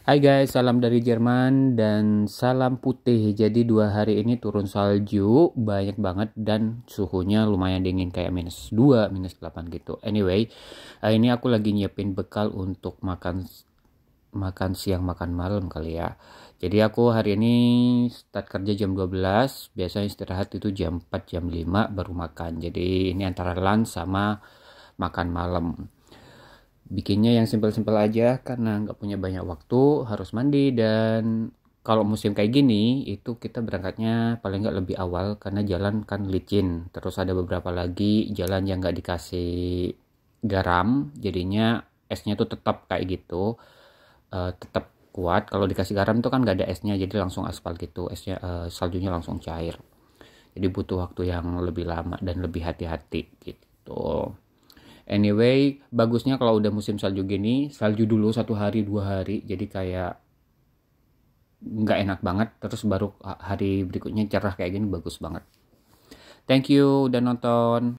Hai guys, salam dari Jerman dan salam putih. Jadi dua hari ini turun salju banyak banget dan suhunya lumayan dingin kayak minus 2, minus 8 gitu. Anyway, eh, ini aku lagi nyiapin bekal untuk makan makan siang makan malam kali ya. Jadi aku hari ini start kerja jam 12, biasanya istirahat itu jam 4 jam 5 baru makan. Jadi ini antara lunch sama makan malam bikinnya yang simpel-simpel aja karena nggak punya banyak waktu harus mandi dan kalau musim kayak gini itu kita berangkatnya paling nggak lebih awal karena jalan kan licin terus ada beberapa lagi jalan yang nggak dikasih garam jadinya esnya tuh tetap kayak gitu uh, tetap kuat kalau dikasih garam tuh kan nggak ada esnya jadi langsung aspal gitu esnya uh, saljunya langsung cair jadi butuh waktu yang lebih lama dan lebih hati-hati gitu Anyway, bagusnya kalau udah musim salju gini, salju dulu satu hari dua hari, jadi kayak nggak enak banget. Terus baru hari berikutnya cerah kayak gini bagus banget. Thank you udah nonton.